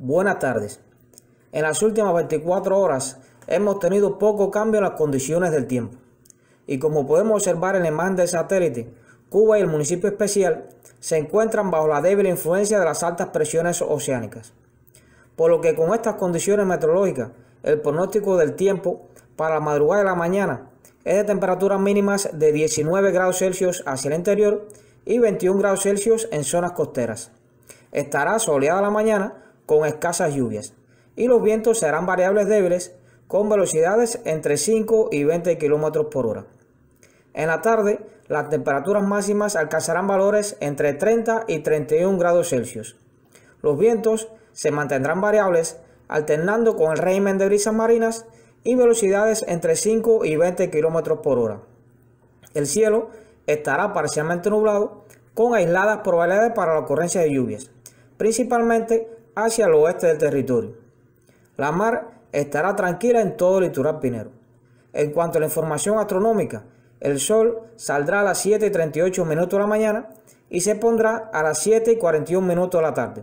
Buenas tardes. En las últimas 24 horas hemos tenido poco cambio en las condiciones del tiempo. Y como podemos observar en el imagen del satélite, Cuba y el municipio especial se encuentran bajo la débil influencia de las altas presiones oceánicas. Por lo que con estas condiciones meteorológicas, el pronóstico del tiempo para la madrugada de la mañana es de temperaturas mínimas de 19 grados Celsius hacia el interior y 21 grados Celsius en zonas costeras. Estará soleada la mañana con escasas lluvias y los vientos serán variables débiles con velocidades entre 5 y 20 km por hora. En la tarde, las temperaturas máximas alcanzarán valores entre 30 y 31 grados Celsius. Los vientos se mantendrán variables, alternando con el régimen de brisas marinas y velocidades entre 5 y 20 km por hora. El cielo estará parcialmente nublado, con aisladas probabilidades para la ocurrencia de lluvias, principalmente hacia el oeste del territorio. La mar estará tranquila en todo el litoral pinero. En cuanto a la información astronómica, el sol saldrá a las y 38 minutos de la mañana y se pondrá a las y 41 minutos de la tarde.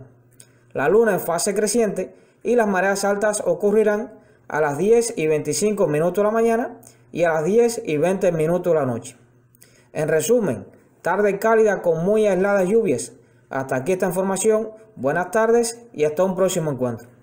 La luna en fase creciente y las mareas altas ocurrirán a las 10 y 25 minutos de la mañana y a las 10 y 20 minutos de la noche. En resumen, tarde cálida con muy aisladas lluvias hasta aquí esta información. Buenas tardes y hasta un próximo encuentro.